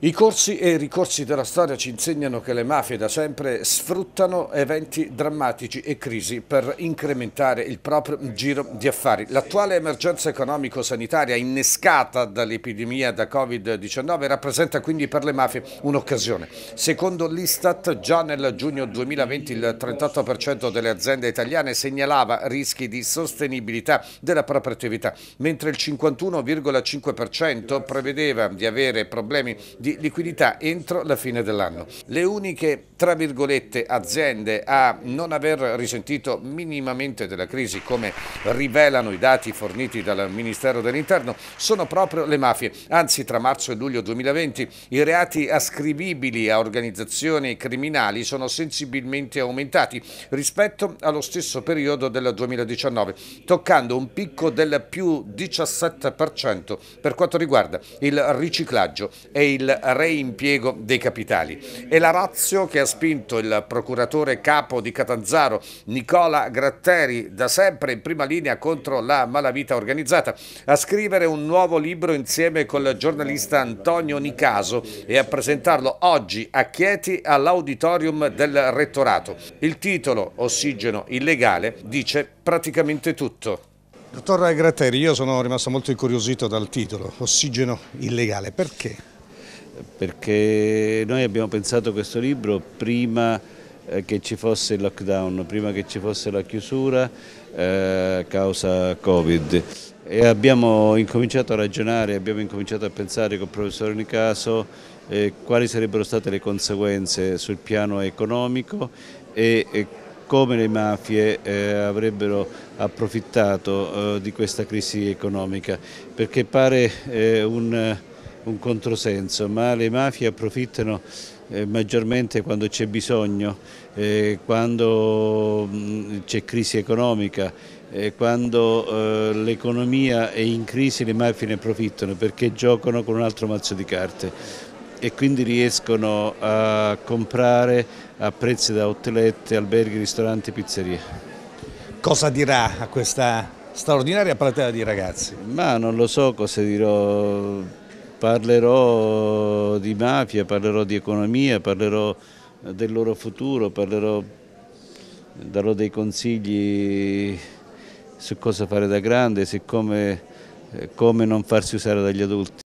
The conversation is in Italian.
I corsi e i ricorsi della storia ci insegnano che le mafie da sempre sfruttano eventi drammatici e crisi per incrementare il proprio giro di affari. L'attuale emergenza economico-sanitaria innescata dall'epidemia da Covid-19 rappresenta quindi per le mafie un'occasione. Secondo l'Istat, già nel giugno 2020 il 38% delle aziende italiane segnalava rischi di sostenibilità della propria attività, mentre il 51,5% prevedeva di avere problemi di di liquidità entro la fine dell'anno. Le uniche, tra virgolette, aziende a non aver risentito minimamente della crisi, come rivelano i dati forniti dal Ministero dell'Interno, sono proprio le mafie. Anzi, tra marzo e luglio 2020 i reati ascrivibili a organizzazioni criminali sono sensibilmente aumentati rispetto allo stesso periodo del 2019, toccando un picco del più 17% per quanto riguarda il riciclaggio e il reimpiego dei capitali. È la razio che ha spinto il procuratore capo di Catanzaro, Nicola Gratteri, da sempre in prima linea contro la malavita organizzata, a scrivere un nuovo libro insieme col giornalista Antonio Nicaso e a presentarlo oggi a Chieti all'auditorium del rettorato. Il titolo, Ossigeno illegale, dice praticamente tutto. Dottor Gratteri, io sono rimasto molto incuriosito dal titolo, ossigeno illegale, perché? perché noi abbiamo pensato questo libro prima eh, che ci fosse il lockdown, prima che ci fosse la chiusura eh, causa Covid e abbiamo incominciato a ragionare, abbiamo incominciato a pensare con il professor Nicaso eh, quali sarebbero state le conseguenze sul piano economico e, e come le mafie eh, avrebbero approfittato eh, di questa crisi economica perché pare eh, un un controsenso, ma le mafie approfittano eh, maggiormente quando c'è bisogno, eh, quando c'è crisi economica, eh, quando l'economia è in crisi le mafie ne approfittano perché giocano con un altro mazzo di carte e quindi riescono a comprare a prezzi da hotelette, alberghi, ristoranti, pizzerie. Cosa dirà a questa straordinaria platea di ragazzi? Ma non lo so cosa dirò, parlerò di mafia, parlerò di economia, parlerò del loro futuro, parlerò, darò dei consigli su cosa fare da grande, su come, eh, come non farsi usare dagli adulti.